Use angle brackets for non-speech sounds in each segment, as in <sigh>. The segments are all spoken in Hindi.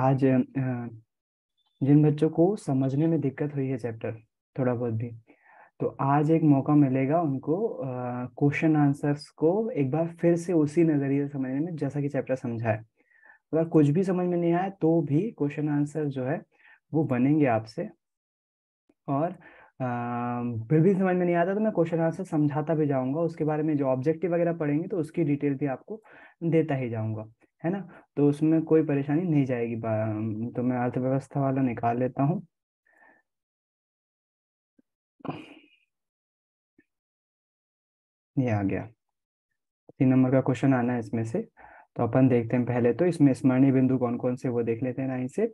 आज जिन बच्चों को समझने में दिक्कत हुई है चैप्टर थोड़ा बहुत भी तो आज एक मौका मिलेगा उनको क्वेश्चन आंसर्स को एक बार फिर से उसी नज़रिए समझने में जैसा कि चैप्टर समझा है अगर कुछ भी समझ में नहीं आया तो भी क्वेश्चन आंसर जो है वो बनेंगे आपसे और फिर भी समझ में नहीं आता तो मैं क्वेश्चन आंसर समझाता भी जाऊंगा उसके बारे में जो ऑब्जेक्टिव वगैरह पढ़ेंगे तो उसकी डिटेल भी आपको देता ही जाऊंगा है ना तो उसमें कोई परेशानी नहीं जाएगी तो मैं अर्थव्यवस्था वाला निकाल लेता हूँ ये आ गया तीन नंबर का क्वेश्चन आना है इसमें से तो अपन देखते हैं पहले तो इसमें स्मरणीय बिंदु कौन कौन से वो देख लेते हैं ना इसे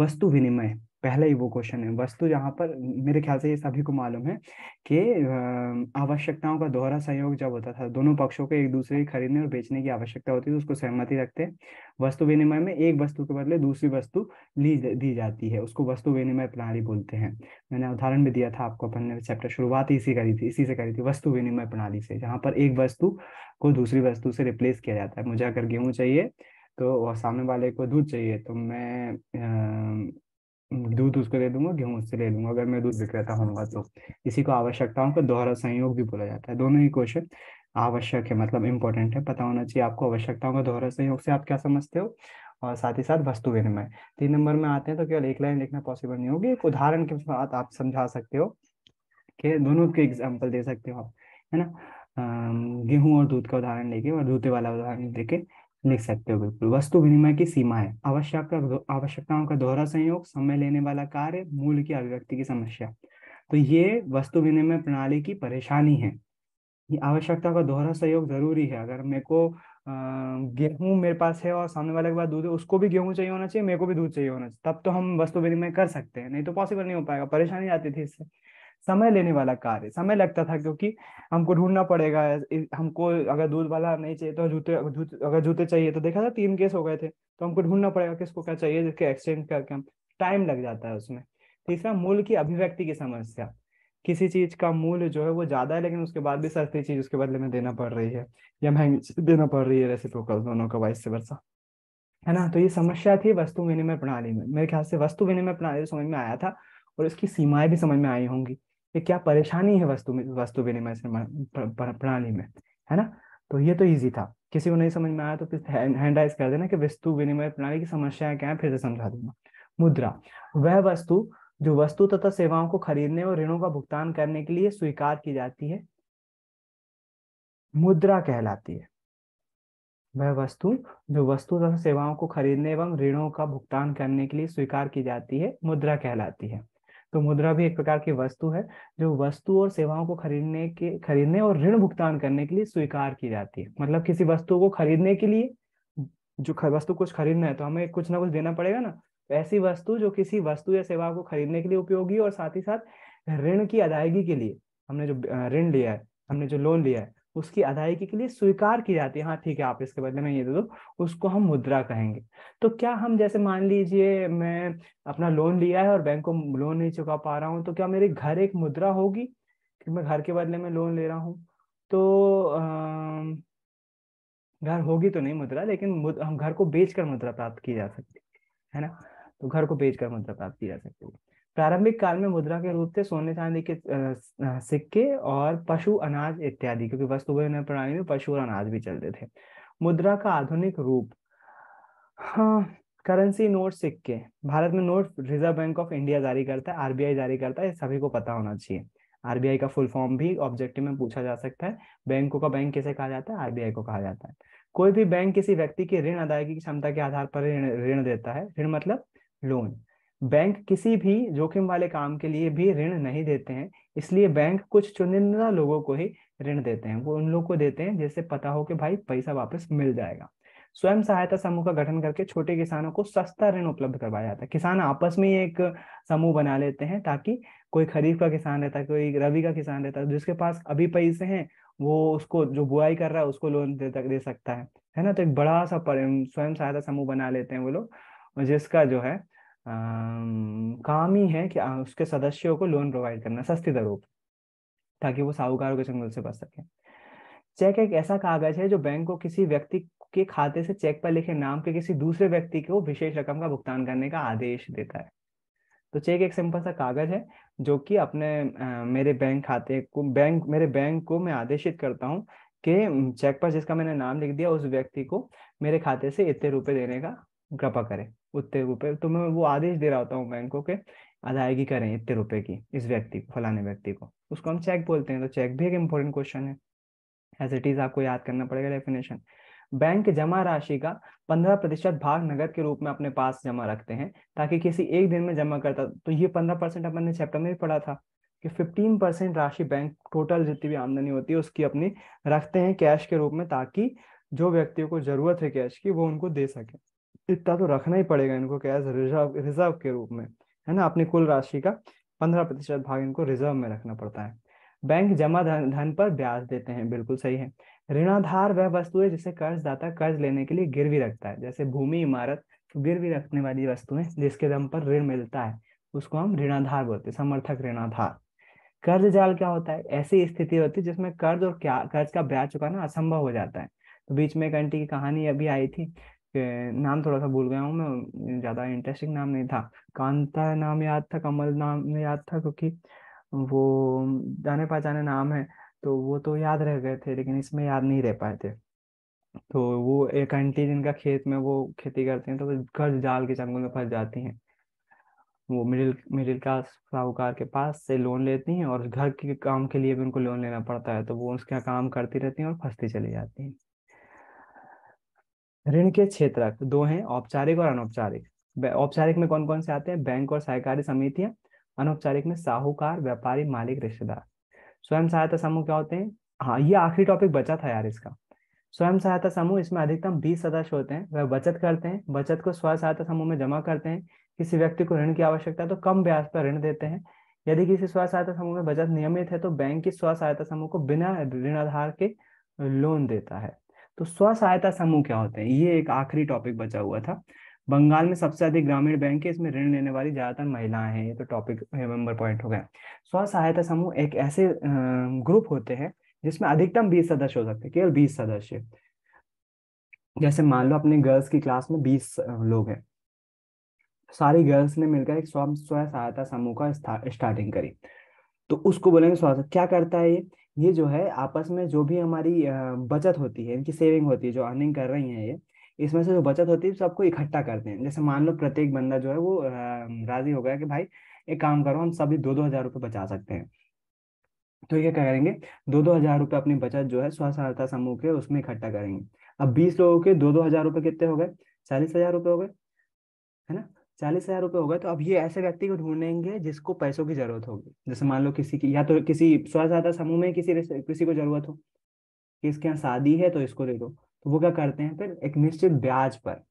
वस्तु विनिमय पहला ही वो क्वेश्चन है वस्तु जहाँ पर मेरे ख्याल से ये सभी को मालूम है कि आवश्यकताओं का दोहरा सहयोग जब होता था दोनों पक्षों को एक दूसरे की खरीदने और बेचने की आवश्यकता होती है उसको सहमति रखते हैं वस्तु विनिमय में एक वस्तु के बदले दूसरी वस्तु ली दी जाती है उसको वस्तु विनिमय प्रणाली बोलते हैं मैंने उदाहरण भी दिया था आपको अपन ने चैप्टर शुरुआत इसी करी थी इसी से करी थी वस्तु विनिमय प्रणाली से जहाँ पर एक वस्तु को दूसरी वस्तु से रिप्लेस किया जाता है मुझे अगर गेहूँ चाहिए तो सामने वाले को दूध चाहिए तो मैं दूध उसको दे दूंगा गेहूं उससे ले लूंगा अगर मैं दूध विक्रेता होऊंगा तो इसी को आवश्यकताओं का दोहरा संयोग भी बोला जाता है दोनों ही क्वेश्चन आवश्यक है मतलब इंपॉर्टेंट है पता होना चाहिए आपको आवश्यकताओं का दोहरा संयोग से आप क्या समझते हो और साथ ही साथ वस्तु विनिमय तीन नंबर में आते हैं तो केवल एक लाइन लिखना पॉसिबल नहीं होगी एक उदाहरण के साथ आप समझा सकते हो कि दोनों के एग्जाम्पल दे सकते हो आप है ना गेहूं और दूध का उदाहरण लेके और दूते वाला उदाहरण लेके लिख सकते हो बिल्कुल वस्तु विनिमय की सीमा है आवश्यक आवश्यकताओं का दोहरा संयोग समय लेने वाला कार्य मूल की अभिव्यक्ति की समस्या तो ये वस्तु विनिमय प्रणाली की परेशानी है ये आवश्यकता का दोहरा सहयोग जरूरी है अगर मेरे को गेहूं मेरे पास है और सामने वाले के पास दूध है उसको भी गेहूं चाहिए होना चाहिए मेरे को भी दूध चाहिए होना चाहिए तब तो हम वस्तु विनिमय कर सकते हैं नहीं तो पॉसिबल नहीं हो पाएगा परेशानी आती थी इससे समय लेने वाला कार्य समय लगता था क्योंकि हमको ढूंढना पड़ेगा हमको अगर दूध वाला नहीं चाहिए तो जूते अगर जूते चाहिए तो देखा था तीन केस हो गए थे तो हमको ढूंढना पड़ेगा किसको क्या चाहिए जिसके एक्सचेंज करके हम टाइम लग जाता है उसमें तीसरा मूल की अभिव्यक्ति की समस्या किसी चीज का मूल्य जो है वो ज्यादा है लेकिन उसके बाद भी सस्ती चीज उसके बदले में देना पड़ रही है या महंगी देना पड़ रही है रेसिप्रोकल दोनों का वाइस से वर्षा है ना तो ये समस्या थी वस्तु विनिमय प्रणाली में मेरे ख्याल से वस्तु विनिमय प्रणाली तो समझ में आया था और इसकी सीमाएं भी समझ में आई होंगी कि क्या परेशानी है वस्तु में वस्तु विनिमय प्रणाली में है ना तो ये तो ईजी था किसी को नहीं समझ में आया तो फिर राइज कर देना कि वस्तु विनिमय प्रणाली की समस्याएं क्या है फिर से समझा दूंगा मुद्रा वह वस्तु जो वस्तु तथा सेवाओं को खरीदने और ऋणों का भुगतान करने के लिए स्वीकार की जाती है मुद्रा कहलाती है वह वस्तु जो वस्तु तथा सेवाओं को खरीदने एवं ऋणों का भुगतान करने के लिए स्वीकार की जाती है मुद्रा कहलाती है तो मुद्रा भी एक प्रकार की वस्तु है जो वस्तु और सेवाओं को खरीदने के खरीदने और ऋण भुगतान करने के लिए स्वीकार की जाती है मतलब किसी वस्तु को खरीदने के लिए जो वस्तु कुछ खरीदना है तो हमें कुछ ना कुछ देना पड़ेगा ना तो ऐसी वस्तु जो किसी वस्तु या सेवा को खरीदने के लिए उपयोगी और साथ ही साथ ऋण की अदायगी के लिए हमने जो ऋण लिया है हमने जो लोन लिया है उसकी अदायगी के लिए स्वीकार की जाती है हाँ ठीक है आप इसके बदले में ये दे दो उसको हम मुद्रा कहेंगे तो क्या हम जैसे मान लीजिए मैं अपना लोन लिया है और बैंक को लोन नहीं चुका पा रहा हूँ तो क्या मेरे घर एक मुद्रा होगी कि मैं घर के बदले में लोन ले रहा हूँ तो घर होगी तो नहीं मुद्रा लेकिन हम घर को बेच मुद्रा प्राप्त की जा सकती है ना तो घर को बेच मुद्रा प्राप्त की जा सकती है प्रारंभिक काल में मुद्रा के रूप थे सोने चांदी के सिक्के और पशु अनाज इत्यादि क्योंकि वस्तु विनिमय प्रणाली में पशु और अनाज भी चलते थे मुद्रा का आधुनिक रूप हाँ करेंसी नोट सिक्के भारत में note Reserve Bank of India जारी करता है आरबीआई जारी करता है सभी को पता होना चाहिए आरबीआई का फुल फॉर्म भी ऑब्जेक्टिव में पूछा जा सकता है बैंकों का बैंक कैसे कहा जाता है आरबीआई को कहा जाता है कोई भी बैंक किसी व्यक्ति के ऋण अदायगी की क्षमता के आधार पर ऋण देता है ऋण मतलब लोन बैंक किसी भी जोखिम वाले काम के लिए भी ऋण नहीं देते हैं इसलिए बैंक कुछ चुनिंदा लोगों को ही ऋण देते हैं वो उन लोगों को देते हैं जिससे पता हो कि भाई पैसा वापस मिल जाएगा स्वयं सहायता समूह का गठन करके छोटे किसानों को सस्ता ऋण उपलब्ध करवाया जाता है किसान आपस में एक समूह बना लेते हैं ताकि कोई खरीफ का किसान रहता है कोई रवि का किसान रहता है जिसके पास अभी पैसे हैं वो उसको जो बुआई कर रहा है उसको लोन दे, दे सकता है है ना तो एक बड़ा सा स्वयं सहायता समूह बना लेते हैं वो लोग जिसका जो है काम ही है कि उसके सदस्यों को लोन प्रोवाइड करना सस्ती दरों पर ताकि वो साहूकारों के चंगुल से बच सके चेक एक ऐसा कागज है जो बैंक को किसी व्यक्ति के खाते से चेक पर लिखे नाम के किसी दूसरे व्यक्ति को विशेष रकम का भुगतान करने का आदेश देता है तो चेक एक सिंपल सा कागज है जो कि अपने आ, मेरे बैंक खाते को बैंक मेरे बैंक को मैं आदेशित करता हूँ कि चेक पर जिसका मैंने नाम लिख दिया उस व्यक्ति को मेरे खाते से इतने रुपए देने का कृपा करें उतने रुपए तो मैं वो आदेश दे रहा होता हूँ बैंक को के अदायगी करें इतने रुपए की इस व्यक्ति को फलाने व्यक्ति को उसको हम चेक बोलते हैं तो चेक भी एक इम्पोर्टेंट क्वेश्चन है एज इट इज आपको याद करना पड़ेगा डेफिनेशन बैंक जमा राशि का पंद्रह प्रतिशत भाग नगद के रूप में अपने पास जमा रखते हैं ताकि किसी एक दिन में जमा करता तो ये पंद्रह परसेंट अपन ने चैप्टर में भी पढ़ा था कि फिफ्टीन परसेंट राशि बैंक टोटल जितनी भी आमदनी होती है उसकी अपनी रखते हैं कैश के रूप में ताकि जो व्यक्तियों को जरूरत है कैश की वो उनको दे सके इतना तो रखना ही पड़ेगा इनको क्या रिजर्व रिजर्व के रूप में है ना अपनी कुल राशि का पंद्रह प्रतिशत भाग इनको रिजर्व में रखना पड़ता है बैंक जमा धन, धन पर ब्याज देते हैं बिल्कुल सही है ऋणाधार वह वस्तु है जिसे कर्जदाता कर्ज लेने के लिए गिरवी रखता है जैसे भूमि इमारत तो गिरवी रखने वाली वस्तुएं जिसके दम पर ऋण मिलता है उसको हम ऋणाधार बोलते हैं समर्थक ऋणाधार कर्ज जाल क्या होता है ऐसी स्थिति होती है जिसमें कर्ज और क्या कर्ज का ब्याज चुकाना असंभव हो जाता है तो बीच में एक आंटी की कहानी अभी आई थी नाम थोड़ा सा भूल गया हूँ मैं ज़्यादा इंटरेस्टिंग नाम नहीं था कांता नाम याद था कमल नाम याद था क्योंकि वो जाने पहचाने नाम है तो वो तो याद रह गए थे लेकिन इसमें याद नहीं रह पाए थे तो वो एक आंटी जिनका खेत में वो खेती करते हैं तो कर्ज जाल के चंगुल में फंस जाती हैं वो मिडिल मिडिल क्लास साहूकार के पास से लोन लेती हैं और घर के काम के लिए भी उनको लोन लेना पड़ता है तो वो उसका काम करती रहती हैं और फंसती चली जाती हैं ऋण के क्षेत्र दो हैं औपचारिक और अनौपचारिक औपचारिक में कौन कौन से आते हैं बैंक और सहकारी समितियां अनौपचारिक में साहूकार व्यापारी मालिक रिश्तेदार स्वयं सहायता समूह क्या होते हैं हाँ ये आखिरी टॉपिक बचा था यार इसका स्वयं सहायता समूह इसमें अधिकतम बीस सदस्य होते हैं वह बचत करते हैं बचत को स्व सहायता समूह में जमा करते हैं किसी व्यक्ति को ऋण की आवश्यकता है तो कम ब्याज पर ऋण देते हैं यदि किसी स्व सहायता समूह में बचत नियमित है तो बैंक की स्व सहायता समूह को बिना ऋण आधार के लोन देता है तो स्व सहायता समूह क्या होते हैं ये एक आखिरी टॉपिक बचा हुआ था बंगाल में सबसे अधिक ग्रामीण बैंक है इसमें ऋण लेने वाली ज्यादातर महिलाएं हैं ये तो टॉपिक मेंबर पॉइंट हो गया स्व सहायता समूह एक ऐसे ग्रुप होते हैं जिसमें अधिकतम बीस सदस्य हो सकते हैं केवल बीस सदस्य जैसे मान लो अपने गर्ल्स की क्लास में बीस लोग हैं सारी गर्ल्स ने मिलकर एक स्व स्व सहायता समूह का स्टार्टिंग करी तो उसको बोलेंगे स्वास्थ्य क्या करता है ये ये जो है आपस में जो भी हमारी बचत होती है इनकी सेविंग होती है जो अर्निंग कर रही हैं ये इसमें से जो बचत होती है सबको इकट्ठा करते हैं जैसे मान लो प्रत्येक बंदा जो है वो राजी हो गया कि भाई एक काम करो हम सभी दो दो हजार रुपये बचा सकते हैं तो ये क्या करेंगे दो दो हजार रुपये अपनी बचत जो है स्व सहायता समूह के उसमें इकट्ठा करेंगे अब बीस लोगों के दो दो हजार रुपये कितने हो गए चालीस हजार रुपये हो गए है ना चालीस हजार रुपये होगा तो अब ये ऐसे व्यक्ति को ढूंढेंगे जिसको पैसों की जरूरत होगी जैसे मान लो किसी की या तो किसी स्व सहायता समूह में किसी किसी को जरूरत हो कि इसके यहाँ शादी है तो इसको दे दो तो वो क्या करते हैं फिर एक निश्चित ब्याज पर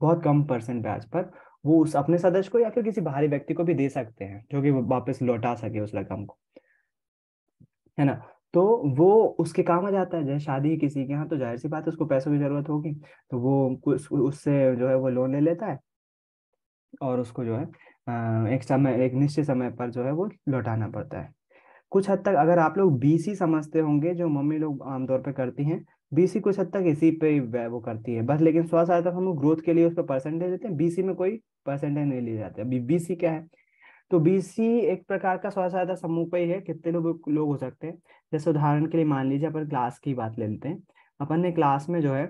बहुत कम परसेंट ब्याज पर वो उस अपने सदस्य को या फिर किसी बाहरी व्यक्ति को भी दे सकते हैं जो कि वो वापस लौटा सके उस रकम को है ना तो वो उसके काम आ जाता है जैसे शादी किसी के यहाँ तो जाहिर सी बात है उसको पैसों की जरूरत होगी तो वो उससे जो है वो लोन ले लेता है और उसको जो है एक समय एक निश्चित समय पर जो है वो लौटाना पड़ता है कुछ हद तक अगर आप लोग बीसी समझते होंगे जो मम्मी लोग आमतौर पर करती हैं बीसी कुछ हद तक इसी पे वो करती है बस लेकिन स्व सहायता तक हम लोग ग्रोथ के लिए उस पर परसेंटेज लेते हैं बीसी में कोई परसेंटेज नहीं लिए जाते अभी बीसी क्या है तो बीसी एक प्रकार का स्व सहायता समूह पर ही है कितने लोग लोग हो सकते हैं जैसे उदाहरण के लिए मान लीजिए अपन क्लास की बात ले लेते हैं अपन ने क्लास में जो है आ,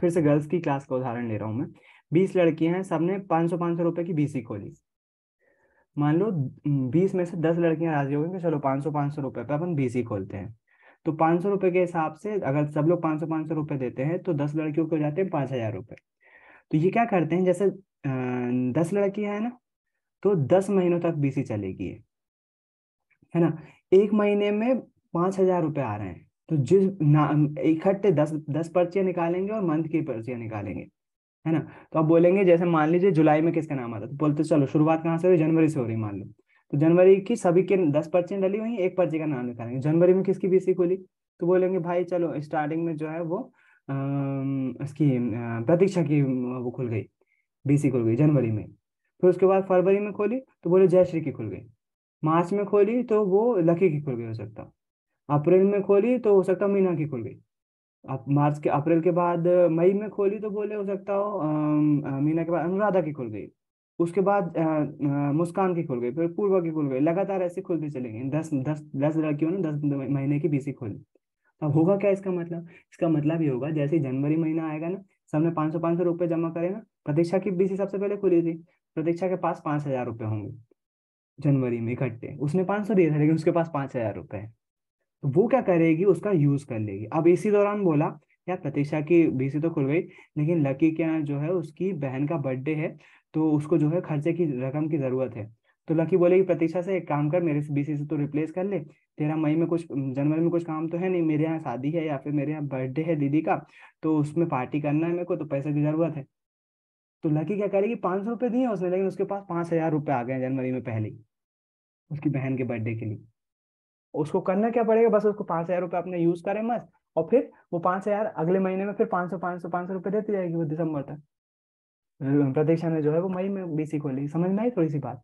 फिर से गर्ल्स की क्लास का उदाहरण ले रहा हूँ मैं बीस लड़कियां हैं सबने पाँच सौ पाँच सौ रुपये की बीसी खोली मान लो बीस में से दस लड़कियां राजी हो गई कि तो चलो पाँच सौ पाँच सौ रुपये पे अपन बीसी खोलते हैं तो पाँच सौ रुपये के हिसाब से अगर सब लोग पाँच सौ पाँच सौ रुपये देते हैं तो दस लड़कियों के हो जाते हैं पाँच हजार रुपये तो ये क्या करते हैं जैसे दस लड़कियां है ना तो दस महीनों तक बीसी चलेगी है ना एक महीने में पाँच हजार रुपये आ रहे हैं तो जिस ना इकट्ठे दस दस पर्चियाँ निकालेंगे और मंथ की पर्चियाँ निकालेंगे है ना तो आप बोलेंगे जैसे मान लीजिए जुलाई में किसका नाम आता तो बोलते चलो शुरुआत कहाँ से हो जनवरी से हो रही मान लो तो जनवरी की सभी के दस पर्चियाँ डली हुई एक पर्ची का नाम निकालेंगे जनवरी में किसकी बीसी खोली तो बोलेंगे भाई चलो स्टार्टिंग में जो है वो आ, इसकी प्रतीक्षा की वो खुल गई बीसी खुल गई जनवरी में फिर उसके बाद फरवरी में खोली तो बोले जयश्री की खुल गई मार्च में खोली तो वो लकी की खुल गई हो सकता अप्रैल में खोली तो हो सकता मीना की खुल गई आप मार्च के अप्रैल के बाद मई में खोली तो बोले हो सकता हो मीना के बाद अनुराधा की खुल गई उसके बाद आ, आ, मुस्कान की खुल गई फिर पूर्वा की खुल गई लगातार ऐसे खुलती चले गए दस दस दस लड़कियों ने दस महीने की बीसी खोली तो अब होगा क्या इसका मतलब इसका मतलब ये होगा जैसे जनवरी महीना आएगा ना सबने पाँच सौ पाँच सौ रुपये जमा करे ना प्रतीक्षा की बीसी सबसे पहले खुली थी प्रतीक्षा के पास पाँच हजार रुपये होंगे जनवरी में इकट्ठे उसने पाँच सौ दिए थे लेकिन उसके पास पाँच हजार रुपये है तो वो क्या करेगी उसका यूज कर लेगी अब इसी दौरान बोला यार प्रतीक्षा की बीसी तो खुल गई लेकिन लकी के यहाँ जो है उसकी बहन का बर्थडे है तो उसको जो है खर्चे की रकम की जरूरत है तो लकी बोलेगी प्रतीक्षा से एक काम कर मेरे से बीसी से तो रिप्लेस कर ले तेरा मई में कुछ जनवरी में कुछ काम तो है नहीं मेरे यहाँ शादी है या फिर मेरे यहाँ बर्थडे है दीदी का तो उसमें पार्टी करना है मेरे को तो पैसे की जरूरत है तो लकी क्या करेगी पाँच सौ रुपये दिए उसने लेकिन उसके पास पाँच हजार रुपये आ गए जनवरी में पहले उसकी बहन के बर्थडे के लिए उसको करना क्या पड़ेगा बस उसको पांच हजार रुपये आपने यूज करें मस्त और फिर वो पांच हजार अगले महीने में फिर पाँच सौ पाँच सौ पाँच सौ रुपये देती जाएगी वो दिसंबर तक प्रतीक्षा ने जो है वो मई में बीसी खोली समझ में आई थोड़ी सी बात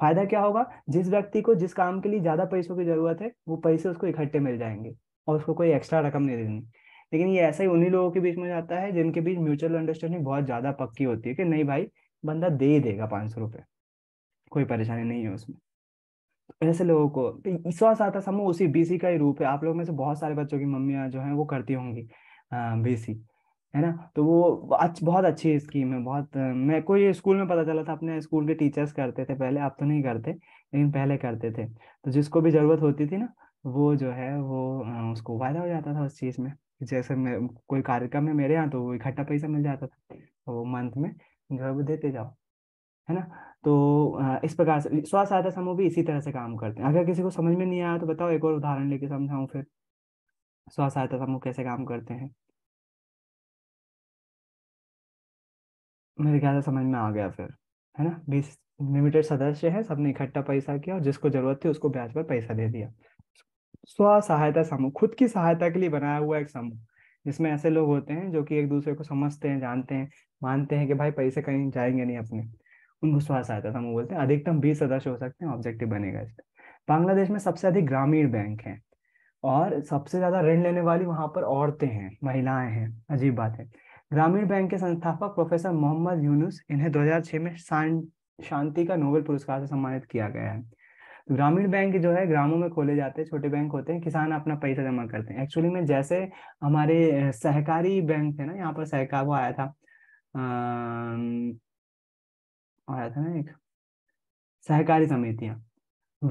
फायदा क्या होगा जिस व्यक्ति को जिस काम के लिए ज्यादा पैसों की जरूरत है वो पैसे उसको इकट्ठे मिल जाएंगे और उसको कोई एक्स्ट्रा रकम नहीं देनी लेकिन ये ऐसा ही उन्हीं लोगों के बीच में जाता है जिनके बीच म्यूचुअल अंडरस्टैंडिंग बहुत ज्यादा पक्की होती है कि नहीं भाई बंदा दे ही देगा पाँच सौ रुपये कोई परेशानी नहीं है उसमें ऐसे लोगों को विश्वास समूह उसी बीसी का ही रूप है आप लोग में से बहुत सारे बच्चों की मम्मियाँ जो है वो करती होंगी बीसी है ना तो वो अच्छ, बहुत अच्छी स्कीम है बहुत मैं को ये स्कूल में पता चला था अपने स्कूल के टीचर्स करते थे पहले आप तो नहीं करते लेकिन पहले करते थे तो जिसको भी ज़रूरत होती थी ना वो जो है वो उसको फायदा हो जाता था उस चीज़ में जैसे मैं कोई कार्यक्रम है मेरे यहाँ तो इकट्ठा पैसा मिल जाता था तो वो मंथ में जो है वो देते जाओ है ना तो इस प्रकार से स्व सहायता समूह भी इसी तरह से काम करते हैं अगर किसी को समझ में नहीं आया तो बताओ एक और उदाहरण लेके समझाऊं फिर स्व सहायता समूह कैसे काम करते हैं मेरे ख्याल से समझ में आ गया फिर है ना बीस लिमिटेड सदस्य है सबने इकट्ठा पैसा किया और जिसको जरूरत थी उसको ब्याज पर पैसा दे दिया स्व सहायता समूह खुद की सहायता के लिए बनाया हुआ एक समूह जिसमें ऐसे लोग होते हैं जो कि एक दूसरे को समझते हैं जानते हैं मानते हैं कि भाई पैसे कहीं जाएंगे नहीं अपने उनको श्वास आता था हम बोलते हैं अधिकतम बीस सदस्य हो सकते हैं ऑब्जेक्टिव बनेगा इसमें बांग्लादेश में सबसे अधिक ग्रामीण बैंक है और सबसे ज्यादा ऋण लेने वाली वहां पर औरतें हैं महिलाएं हैं अजीब बात है ग्रामीण बैंक के संस्थापक प्रोफेसर मोहम्मद यूनुस इन्हें 2006 में शांति का नोबेल पुरस्कार से सम्मानित किया गया है ग्रामीण बैंक जो है ग्रामों में खोले जाते हैं छोटे बैंक होते हैं किसान अपना पैसा जमा करते हैं एक्चुअली में जैसे हमारे सहकारी बैंक थे ना यहाँ पर सहकार वो आया था आया था ना एक सहकारी समितियाँ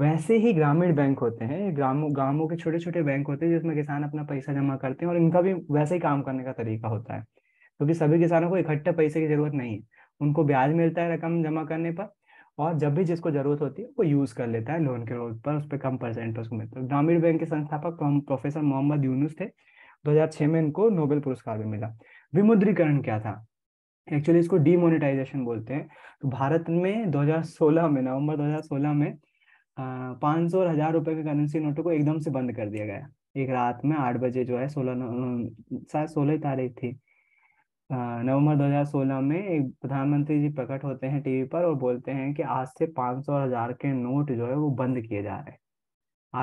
वैसे ही ग्रामीण बैंक होते हैं ग्रामों गांवों के छोटे छोटे बैंक होते हैं जिसमें किसान अपना पैसा जमा करते हैं और इनका भी वैसे ही काम करने का तरीका होता है क्योंकि तो सभी किसानों को इकट्ठे पैसे की जरूरत नहीं है उनको ब्याज मिलता है रकम जमा करने पर और जब भी जिसको जरूरत होती है वो यूज कर लेता है लोन के रोल पर उस पर कम परसेंट पर उसको मिलता है ग्रामीण बैंक के संस्थापक प्रोफेसर मोहम्मद यूनुस थे दो में इनको नोबेल पुरस्कार भी मिला विमुद्रीकरण क्या था एक्चुअली इसको डीमोनेटाइजेशन बोलते हैं तो भारत में 2016 में नवंबर 2016 में पाँच सौ और हजार रुपए के करेंसी नोटों को एकदम से बंद कर दिया गया एक रात में आठ बजे जो है सोलह शायद सोलह तारीख थी नवंबर 2016 में एक प्रधानमंत्री जी प्रकट होते हैं टीवी पर और बोलते हैं कि आज से पाँच सौ हजार के नोट जो है वो बंद किए जा रहे हैं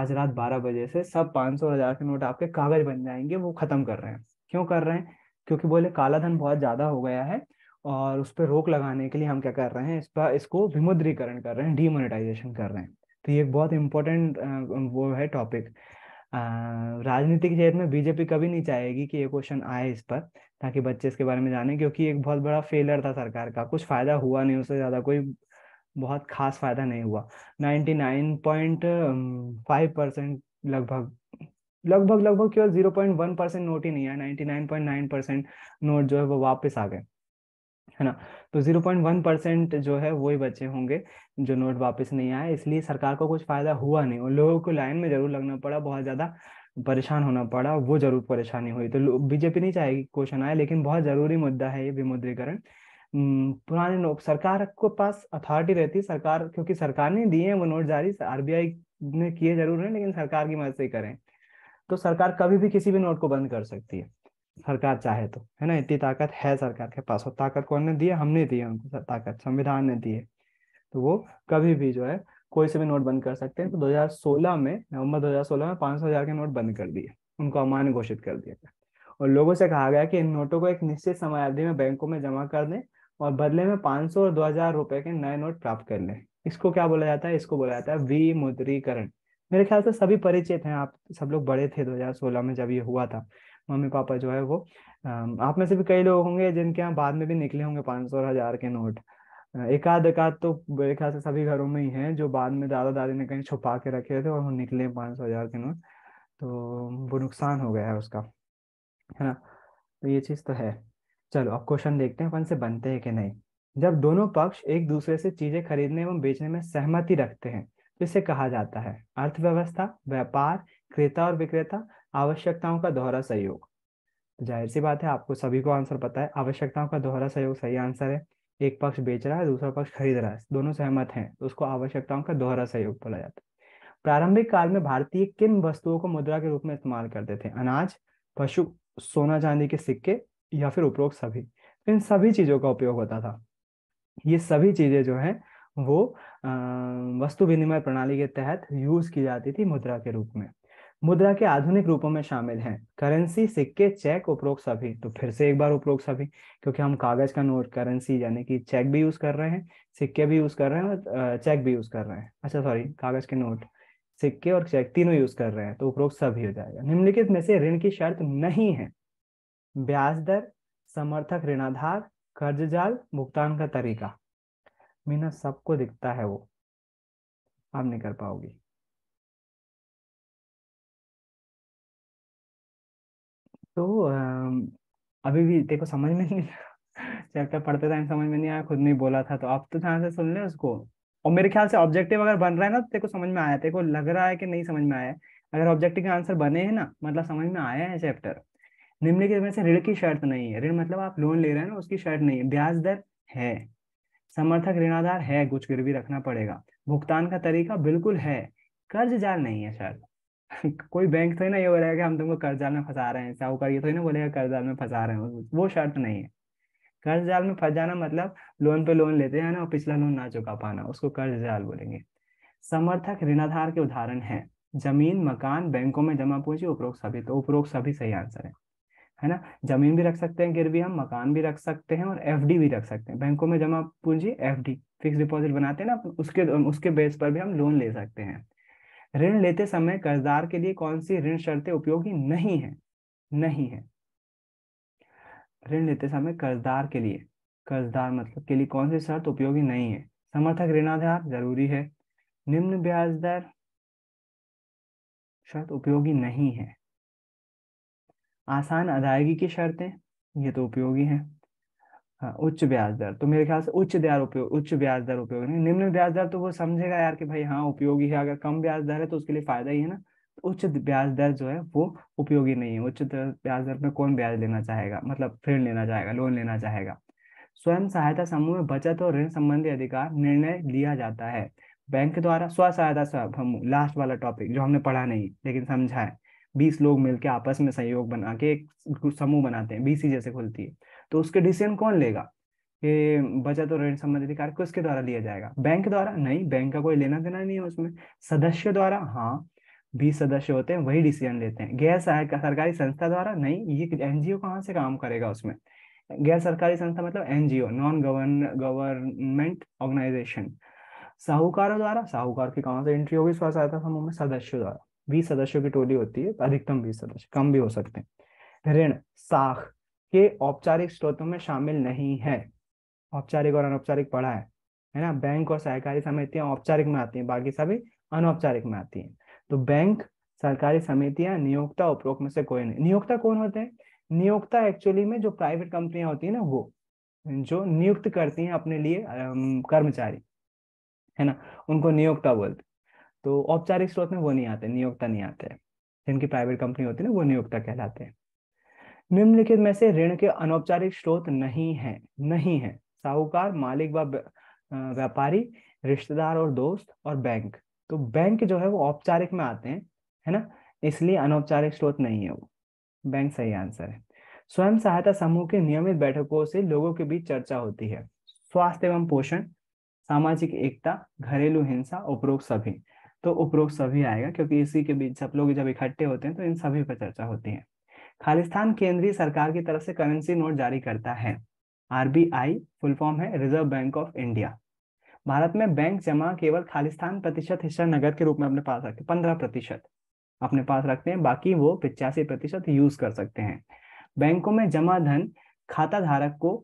आज रात बारह बजे से सब पाँच सौ हजार के नोट आपके कागज बन जाएंगे वो खत्म कर रहे हैं क्यों कर रहे हैं क्योंकि बोले काला धन बहुत ज्यादा हो गया है और उस पर रोक लगाने के लिए हम क्या कर रहे हैं इस पर इसको विमुद्रीकरण कर रहे हैं डीमोनेटाइजेशन कर रहे हैं तो ये एक बहुत इम्पोर्टेंट वो है टॉपिक राजनीतिक क्षेत्र में बीजेपी कभी नहीं चाहेगी कि ये क्वेश्चन आए इस पर ताकि बच्चे इसके बारे में जाने क्योंकि एक बहुत बड़ा फेलर था सरकार का कुछ फायदा हुआ नहीं उससे ज़्यादा कोई बहुत खास फायदा नहीं हुआ फाइव परसेंट लगभग लगभग लगभग केवल zero point one percent note ही नहीं है नाइन परसेंट नोट जो है वो वापस आ गए है ना तो जीरो पॉइंट वन परसेंट जो है वही बच्चे होंगे जो नोट वापस नहीं आए इसलिए सरकार को कुछ फायदा हुआ नहीं और लोगों को लाइन में जरूर लगना पड़ा बहुत ज्यादा परेशान होना पड़ा वो जरूर परेशानी हुई तो बीजेपी नहीं चाहेगी क्वेश्चन आए लेकिन बहुत जरूरी मुद्दा है ये विमुद्रीकरण पुराने नोट सरकार को पास अथॉरिटी रहती सरकार क्योंकि सरकार ने दिए हैं वो नोट जारी आरबीआई ने किए जरूर है लेकिन सरकार की मदद से करें तो सरकार कभी भी किसी भी नोट को बंद कर सकती है सरकार चाहे तो है ना इतनी ताकत है सरकार के पास और ताकत कौन ने दी है हमने दी है उनको ताकत संविधान ने दी है तो वो कभी भी जो है कोई से भी नोट बंद कर सकते हैं तो 2016 में नवंबर 2016 में पाँच हजार के नोट बंद कर दिए उनको अमान्य घोषित कर दिया गया और लोगों से कहा गया कि इन नोटों को एक निश्चित समय अवधि में बैंकों में जमा कर दें और बदले में 500 और 2000 रुपए के नए नोट प्राप्त कर लें इसको क्या बोला जाता है इसको बोला जाता है विमुद्रीकरण मेरे ख्याल से सभी परिचित हैं आप सब लोग बड़े थे 2016 में जब ये हुआ था मम्मी पापा जो है वो आप में से भी कई लोग होंगे जिनके यहाँ बाद में भी निकले होंगे पाँच सौ हजार के नोट एकाध एकाध तो मेरे ख्याल से सभी घरों में ही है जो बाद में दादा दादी ने कहीं छुपा के रखे थे और वो निकले पाँच सौ हजार के नोट तो वो नुकसान हो गया है उसका है ना तो ये चीज़ तो है चलो अब क्वेश्चन देखते हैं अपन से बनते हैं कि नहीं जब दोनों पक्ष एक दूसरे से चीजें खरीदने एवं बेचने में सहमति रखते हैं तो इसे कहा जाता है अर्थव्यवस्था व्यापार क्रेता और विक्रेता आवश्यकताओं का दोहरा सहयोग जाहिर सी बात है आपको सभी को आंसर पता है आवश्यकताओं का दोहरा सहयोग सही आंसर है एक पक्ष बेच रहा है दूसरा पक्ष खरीद रहा है दोनों सहमत हैं तो उसको आवश्यकताओं का दोहरा सहयोग बोला जाता है प्रारंभिक काल में भारतीय किन वस्तुओं को मुद्रा के रूप में इस्तेमाल करते थे अनाज पशु सोना चांदी के सिक्के या फिर उपरोक्त सभी तो इन सभी चीजों का उपयोग होता था ये सभी चीजें जो है वो वस्तु विनिमय प्रणाली के तहत यूज की जाती थी मुद्रा के रूप में मुद्रा के आधुनिक रूपों में शामिल हैं करेंसी सिक्के चेक उपरोक्त सभी तो फिर से एक बार उपरोक्त सभी क्योंकि हम कागज का नोट करेंसी यानी कि चेक भी यूज कर रहे हैं सिक्के भी यूज कर रहे हैं और चेक भी यूज कर रहे हैं अच्छा सॉरी कागज के नोट सिक्के और चेक तीनों यूज कर रहे हैं तो उपरोक्त सभी हो जाएगा निम्नलिखित में से ऋण की शर्त नहीं है ब्याज दर समर्थक ऋणाधार कर्ज जाल भुगतान का तरीका मीना सबको दिखता है वो आप नहीं कर पाओगी तो अभी भी देखो समझ में नहीं चैप्टर पढ़ते टाइम समझ में नहीं आया खुद नहीं बोला था तो आप तो ध्यान से सुन ले उसको और मेरे ख्याल से ऑब्जेक्टिव अगर बन रहा है ना तो देखो समझ में आया तेरे को लग रहा है कि नहीं समझ में आया अगर ऑब्जेक्टिव के आंसर बने हैं ना मतलब समझ में आया है चैप्टर निम्नलिखित में से ऋण की शर्त नहीं है ऋण मतलब आप लोन ले रहे हैं ना उसकी शर्त नहीं है ब्याज दर है समर्थक ऋणाधार है कुछ गिरवी रखना पड़ेगा भुगतान का तरीका बिल्कुल है कर्ज जाल नहीं है शर्त <laughs> कोई बैंक थोड़ी ना ये बोलेगा कि हम तुमको कर्ज जाल में फंसा रहे हैं साहूकार ये थोड़ी ना बोलेगा कर्ज जाल में फंसा रहे हैं वो शर्त नहीं है कर्ज जाल में फंस जाना मतलब लोन पे लोन लेते ना और पिछला लोन ना चुका पाना उसको कर्ज जाल बोलेंगे समर्थक ऋणाधार के उदाहरण है जमीन मकान बैंकों में जमा पूंजी उपरोक्त सभी तो उपरोक्त सभी सही आंसर है है ना जमीन भी रख सकते हैं भी हम मकान भी रख सकते हैं और एफडी भी रख सकते हैं बैंकों में जमा पूंजी एफडी फिक्स डिपॉजिट बनाते हैं ना उसके उसके बेस पर भी हम लोन ले सकते हैं ऋण लेते समय कर्जदार के लिए कौन सी ऋण शर्तें उपयोगी नहीं है नहीं है ऋण लेते समय कर्जदार के लिए कर्जदार मतलब के लिए कौन सी शर्त उपयोगी नहीं है समर्थक ऋणाधार जरूरी है निम्न ब्याज दर शर्त उपयोगी नहीं है आसान अदायगी की शर्तें ये तो उपयोगी हैं हाँ उच्च ब्याज दर तो मेरे ख्याल से उच्च दर उपयोग उच्च ब्याज दर उपयोग नहीं निम्न ब्याज दर तो वो समझेगा यार कि भाई हाँ उपयोगी है अगर कम ब्याज दर है तो उसके लिए फायदा ही है ना तो उच्च ब्याज दर जो है वो उपयोगी नहीं है उच्च ब्याज दर में कौन ब्याज लेना चाहेगा मतलब ऋण लेना चाहेगा लोन लेना चाहेगा स्वयं सहायता समूह में बचत और ऋण संबंधी अधिकार निर्णय लिया जाता है बैंक द्वारा स्व सहायता समूह लास्ट वाला टॉपिक जो हमने पढ़ा नहीं लेकिन समझा है बीस लोग मिलकर आपस में सहयोग बना के एक समूह बनाते हैं बीसी जैसे खुलती है तो उसके डिसीजन कौन लेगा कि बचत तो और ऋण संबंधित अधिकार किसके द्वारा लिया जाएगा बैंक द्वारा नहीं बैंक का कोई लेना देना नहीं है उसमें सदस्य द्वारा हाँ बीस सदस्य होते हैं वही डिसीजन लेते हैं गैर सरकारी संस्था द्वारा नहीं ये एनजीओ कहाँ से काम करेगा उसमें गैर सरकारी संस्था मतलब NGO non govern government organisation साहूकारों द्वारा साहूकार की कहाँ से एंट्री होगी स्वास्थ्य समूह में सदस्यों द्वारा बीस सदस्यों की टोली होती है अधिकतम बीस सदस्य कम भी हो सकते हैं ऋण साख के औपचारिक स्रोतों में शामिल नहीं है औपचारिक और अनौपचारिक पढ़ा है है ना बैंक और सहकारी समितियां औपचारिक में आती हैं बाकी सभी अनौपचारिक में आती हैं तो बैंक सरकारी समितियां नियोक्ता उपरोक्त में से कोई नहीं नियोक्ता कौन होते हैं नियोक्ता एक्चुअली में जो प्राइवेट कंपनियां होती है ना वो जो नियुक्त करती हैं अपने लिए कर्मचारी है ना उनको नियोक्ता बोलते तो औपचारिक स्रोत में वो नहीं आते नियोक्ता नहीं आते जिनकी प्राइवेट कंपनी होती है ना वो नियोक्ता कहलाते हैं निम्नलिखित में से ऋण के अनौपचारिक स्रोत नहीं है नहीं है साहूकार मालिक व व्यापारी रिश्तेदार और दोस्त और बैंक तो बैंक जो है वो औपचारिक में आते हैं है ना इसलिए अनौपचारिक स्रोत नहीं है वो बैंक सही आंसर है स्वयं सहायता समूह के नियमित बैठकों से लोगों के बीच चर्चा होती है स्वास्थ्य एवं पोषण सामाजिक एकता घरेलू हिंसा उपरोक्त सभी तो उपरोक्त सभी आएगा क्योंकि इसी के बीच सब लोग जब इकट्ठे होते हैं तो इन सभी पर चर्चा होती है खालिस्तान केंद्रीय सरकार की तरफ से करेंसी नोट जारी करता है आरबीआई फुल फॉर्म है Reserve Bank of India Bharat में बैंक जमा केवल खालिस्तान प्रतिशत हिस्सा नगद के रूप में अपने पास रखते पंद्रह प्रतिशत अपने पास रखते हैं बाकी वो पिचासी प्रतिशत यूज कर सकते हैं बैंकों में जमा धन खाता धारक को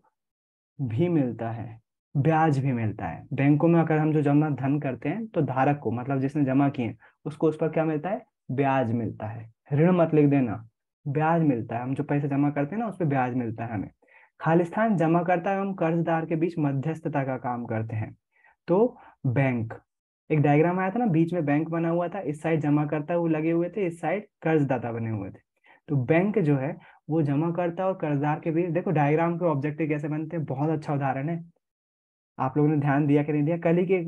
भी मिलता है ब्याज भी मिलता है बैंकों में अगर हम जो जमा धन करते हैं तो धारक को मतलब जिसने जमा किए उसको उस पर क्या मिलता है ब्याज मिलता है ऋण मत लिख देना ब्याज मिलता है हम जो पैसे जमा करते हैं ना उस पर ब्याज मिलता है हमें खालिस्तान है हम कर्जदार के बीच मध्यस्थता का काम करते हैं तो बैंक एक डायग्राम आया था ना बीच में बैंक बना हुआ था इस साइड जमा करता वो लगे हुए थे इस साइड कर्जदाता बने हुए थे तो बैंक जो है वो जमा करता और कर्जदार के बीच देखो डायग्राम के ऑब्जेक्टिव कैसे बनते हैं बहुत अच्छा उदाहरण है आप लोगों ने ध्यान दिया कि नहीं दिया कल ही के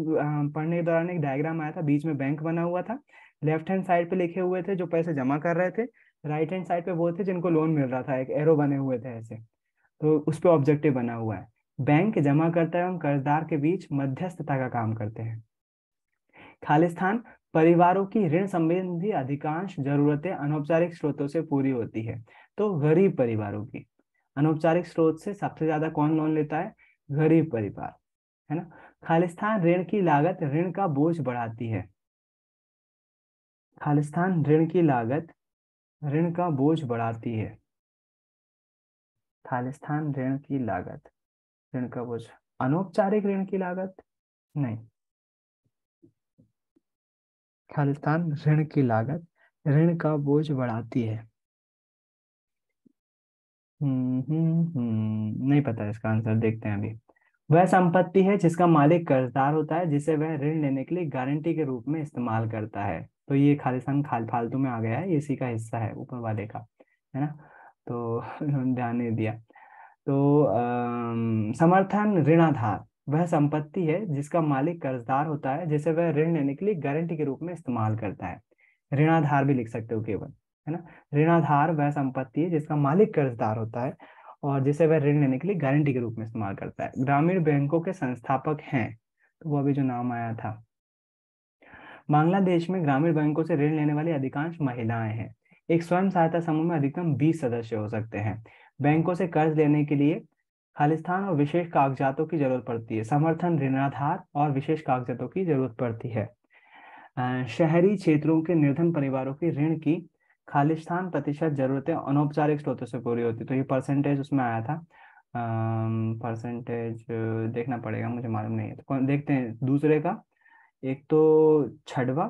पढ़ने के दौरान एक डायग्राम आया था बीच में बैंक बना हुआ था लेफ्ट हैंड साइड पे लिखे हुए थे जो पैसे जमा कर रहे थे राइट हैंड साइड पे वो थे जिनको लोन मिल रहा था एक एरो बने हुए थे ऐसे तो उस पर ऑब्जेक्टिव बना हुआ है बैंक जमा करता एवं कर्जदार के बीच मध्यस्थता का काम करते हैं खालिस्तान परिवारों की ऋण संबंधी अधिकांश जरूरतें अनौपचारिक स्रोतों से पूरी होती है तो गरीब परिवारों की अनौपचारिक स्रोत से सबसे ज्यादा कौन लोन लेता है गरीब परिवार है ना खालिस्तान ऋण की लागत ऋण का बोझ बढ़ाती है खालिस्तान ऋण की लागत ऋण का बोझ बढ़ाती है खालिस्तान ऋण की लागत ऋण का बोझ अनौपचारिक ऋण की लागत नहीं खालिस्तान ऋण की लागत ऋण का बोझ बढ़ाती है नहीं पता इसका आंसर देखते हैं अभी वह संपत्ति है जिसका मालिक कर्जदार होता है जिसे वह ऋण लेने के लिए गारंटी के रूप में इस्तेमाल करता है तो ये खालिस्तान खाल फालतू में आ गया है ये इसी का हिस्सा है ऊपर वाले का है ना तो <laughs> ध्यान नहीं दिया तो आ, समर्थन ऋणाधार वह संपत्ति है जिसका मालिक कर्जदार होता है जिसे वह ऋण लेने के लिए गारंटी के रूप में इस्तेमाल करता है ऋणाधार भी लिख सकते हो केवल है ना ऋणाधार वह संपत्ति है जिसका मालिक कर्जदार होता है और जिसे वह ऋण लेने के लिए गारंटी के रूप में इस्तेमाल करता है ग्रामीण बैंकों के संस्थापक हैं तो वो अभी जो नाम आया था बांग्लादेश में ग्रामीण बैंकों से ऋण लेने वाली अधिकांश महिलाएं हैं एक स्वयं सहायता समूह में अधिकतम 20 सदस्य हो सकते हैं बैंकों से कर्ज लेने के लिए खालिस्तान और विशेष कागजातों की जरूरत पड़ती है समर्थन ऋणाधार और विशेष कागजातों की जरूरत पड़ती है शहरी क्षेत्रों के निर्धन परिवारों की ऋण की खालिस्तान प्रतिशत जरूरतें अनौपचारिक स्रोतों से पूरी होती तो ये परसेंटेज उसमें आया था परसेंटेज देखना पड़ेगा मुझे मालूम नहीं है तो देखते हैं दूसरे का एक तो छठवा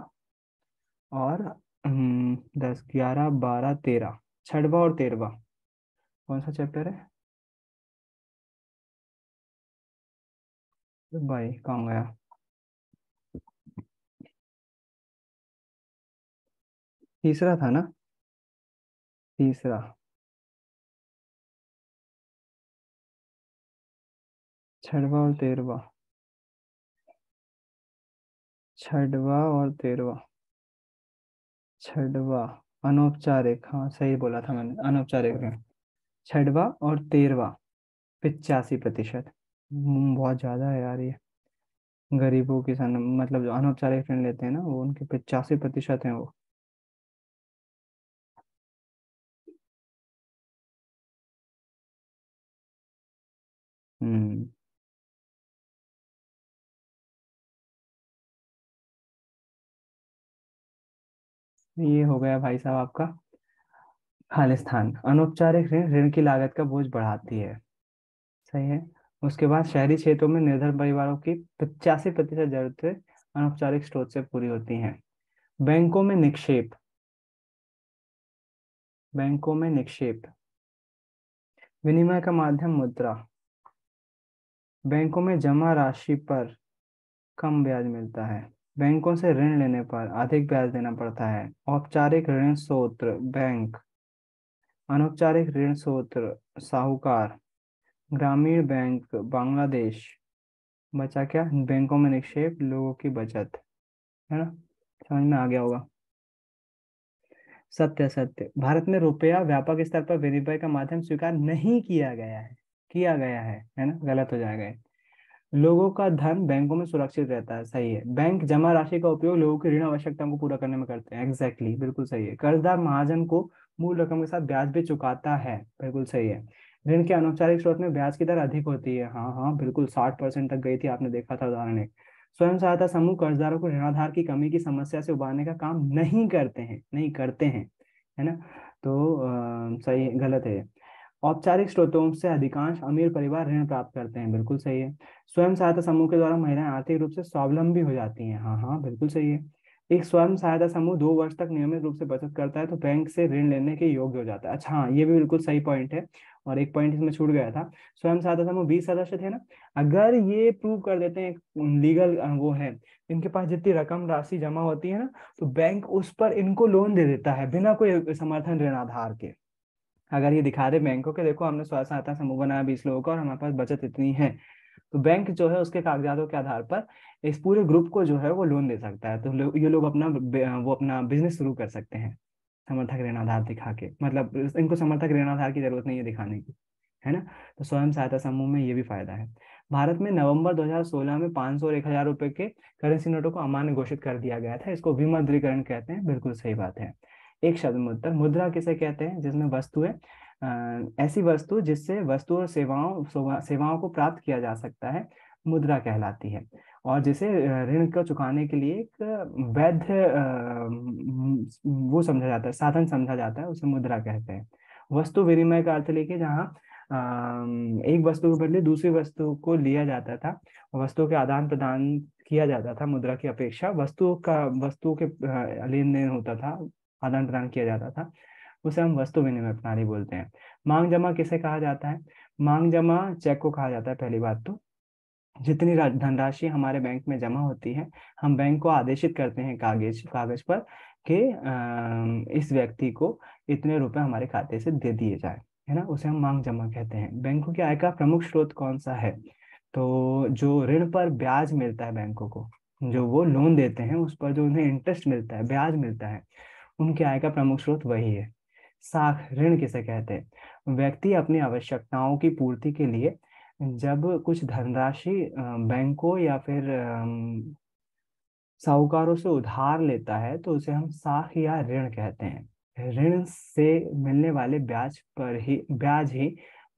और हम्म, दस ग्यारह बारह तेरह छठवा और तेरवा कौन सा चैप्टर है भाई कहाँ गया तीसरा था ना तीसरा छठवा और तेरवा छठवा और तेरवा छठवा अनौपचारिक हाँ सही बोला था मैंने अनौपचारिक छठवा और तेरवा पिचासी प्रतिशत हम्म, बहुत ज़्यादा है यार ये गरीबों के सन मतलब जो अनौपचारिक ऋण लेते हैं ना वो उनके पिचासी प्रतिशत है वो हम्म ये हो गया भाई साहब आपका खालिस्तान अनौपचारिक ऋण ऋण की लागत का बोझ बढ़ाती है सही है उसके बाद शहरी क्षेत्रों में निर्धन परिवारों की पचासी प्रतिशत जरूरतें अनौपचारिक स्रोत से पूरी होती हैं बैंकों में निक्षेप बैंकों में निक्षेप विनिमय का माध्यम मुद्रा बैंकों में जमा राशि पर कम ब्याज मिलता है बैंकों से ऋण लेने पर अधिक ब्याज देना पड़ता है औपचारिक ऋण स्रोत्र बैंक अनौपचारिक ऋण स्रोत्र साहूकार ग्रामीण बैंक बांग्लादेश बचा क्या बैंकों में निक्षेप लोगों की बचत है ना समझ में आ गया होगा सत्य सत्य भारत में रुपया व्यापक स्तर पर विनिमय का माध्यम स्वीकार नहीं किया गया है किया गया है है ना गलत हो जाएगा लोगों का धन बैंकों में सुरक्षित रहता है सही है बैंक जमा राशि का उपयोग लोगों की ऋण आवश्यकताओं को पूरा करने में करते हैं एग्जैक्टली exactly, बिल्कुल सही है कर्जदार महाजन को मूल रकम के साथ ब्याज भी चुकाता है बिल्कुल सही है ऋण के अनौपचारिक स्रोत में ब्याज की दर अधिक होती है हाँ हाँ बिल्कुल साठ परसेंट तक गई थी आपने देखा था उदाहरण एक स्वयं सहायता समूह कर्जदारों को ऋणाधार की कमी की समस्या से उबारने का काम नहीं करते हैं नहीं करते हैं है ना तो आ, सही गलत है औपचारिक स्रोतों से अधिकांश अमीर परिवार ऋण प्राप्त करते हैं बिल्कुल सही है स्वयं सहायता समूह के द्वारा महिलाएं आर्थिक रूप से स्वावलंबी हो जाती हैं हाँ हाँ बिल्कुल सही है एक स्वयं सहायता समूह दो वर्ष तक नियमित रूप से बचत करता है तो बैंक से ऋण लेने के योग्य हो जाता है अच्छा हाँ ये भी बिल्कुल सही पॉइंट है और एक पॉइंट इसमें छूट गया था स्वयं सहायता समूह बीस सदस्य थे ना अगर ये प्रूव कर देते हैं लीगल वो है इनके पास जितनी रकम राशि जमा होती है ना तो बैंक उस पर इनको लोन दे देता है बिना कोई समर्थन ऋण आधार के अगर ये दिखा दे बैंक को देखो हमने स्व सहायता समूह बनाया बीस लोगों का और हमारे पास बचत इतनी है तो बैंक जो है उसके कागजातों के आधार पर इस पूरे ग्रुप को जो है वो लोन दे सकता है तो लो, ये लोग अपना वो अपना बिजनेस शुरू कर सकते हैं समर्थक ऋण आधार दिखा के मतलब इनको समर्थक ऋण आधार की जरूरत नहीं है दिखाने की है ना तो स्वयं सहायता समूह में ये भी फायदा है भारत में नवंबर 2016 में सौ और एक हजार रुपए के करेंसी नोटों को अमान्य घोषित कर दिया गया था इसको विमुद्रीकरण कहते हैं बिल्कुल सही बात है एक शब्द मुद्रा मुद्रा किसे कहते हैं जिसमें वस्तु है ऐसी वस्तु जिससे वस्तु और सेवाओं सेवाओं को प्राप्त किया जा सकता है मुद्रा कहलाती है और जिसे ऋण को चुकाने के लिए एक वैध वो समझा जाता है साधन समझा जाता है उसे मुद्रा कहते हैं वस्तु विनिमय का अर्थ लेके जहाँ एक वस्तु के बदले दूसरी वस्तु को लिया जाता था वस्तुओं के आदान प्रदान किया जाता था मुद्रा की अपेक्षा वस्तुओं का वस्तुओं के लेन देन होता था आदान प्रदान किया जाता था उसे हम वस्तु विनिमय प्रणाली बोलते हैं मांग जमा किसे कहा जाता है मांग जमा चेक को कहा जाता है पहली बात तो जितनी धनराशि हमारे बैंक में जमा होती है हम बैंक को आदेशित करते हैं कागज कागज पर कि इस व्यक्ति को इतने रुपए हमारे खाते से दे दिए जाए है ना उसे हम मांग जमा कहते हैं बैंकों की आय का प्रमुख स्रोत कौन सा है तो जो ऋण पर ब्याज मिलता है बैंकों को जो वो लोन देते हैं उस पर जो उन्हें इंटरेस्ट मिलता है ब्याज मिलता है उनकी आय का प्रमुख स्रोत वही है साख ऋण किसे कहते हैं व्यक्ति अपनी आवश्यकताओं की पूर्ति के लिए जब कुछ धनराशि बैंकों या फिर साहूकारों से उधार लेता है तो उसे हम साख या ऋण कहते हैं ऋण से मिलने वाले ब्याज पर ही ब्याज ही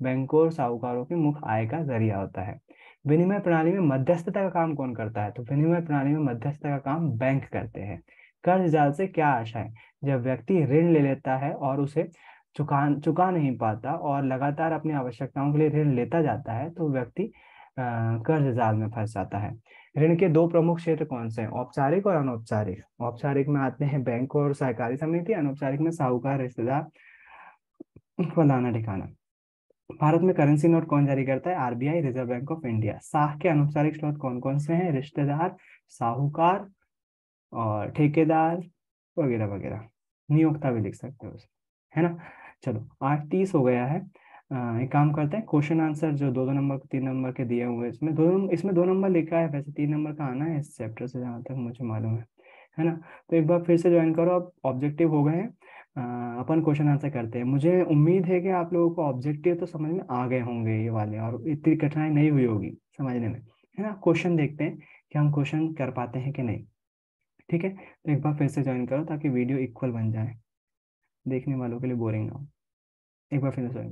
बैंकों और साहूकारों की मुख्य आय का जरिया होता है विनिमय प्रणाली में मध्यस्थता का काम कौन करता है तो विनिमय प्रणाली में मध्यस्थता का काम बैंक करते हैं कर्ज जाल से क्या आशा है जब व्यक्ति ऋण ले लेता है और उसे चुका चुका नहीं पाता और लगातार अपनी आवश्यकताओं के लिए ऋण लेता जाता है तो व्यक्ति कर्ज जाल में फंस जाता है ऋण के दो प्रमुख क्षेत्र कौन से हैं औपचारिक और अनौपचारिक औपचारिक में आते हैं बैंक और सहकारी समिति अनौपचारिक में साहूकार रिश्तेदार फलाना ठिकाना भारत में करेंसी नोट कौन जारी करता है RBI Reserve Bank of India साह के अनौपचारिक स्रोत कौन कौन से हैं रिश्तेदार साहूकार और ठेकेदार वगैरह वगैरह नियोक्ता भी लिख सकते हो है ना चलो आठ तीस हो गया है एक काम करते हैं क्वेश्चन आंसर जो दो दो नंबर तीन नंबर के दिए हुए इसमें दो इसमें दो नंबर लिखा है वैसे तीन नंबर का आना है इस चैप्टर से जहाँ तक मुझे मालूम है है ना तो एक बार फिर से ज्वाइन करो आप ऑब्जेक्टिव हो गए हैं अपन क्वेश्चन आंसर करते हैं मुझे उम्मीद है कि आप लोगों को ऑब्जेक्टिव तो समझ में आ गए होंगे ये वाले और इतनी कठिनाई नहीं हुई होगी समझने में है ना क्वेश्चन देखते हैं कि हम क्वेश्चन कर पाते हैं कि नहीं ठीक है तो एक बार फिर से ज्वाइन करो ताकि वीडियो इक्वल बन जाए देखने वालों के लिए बोरिंग ना हो एक बार फिर से ज्वाइन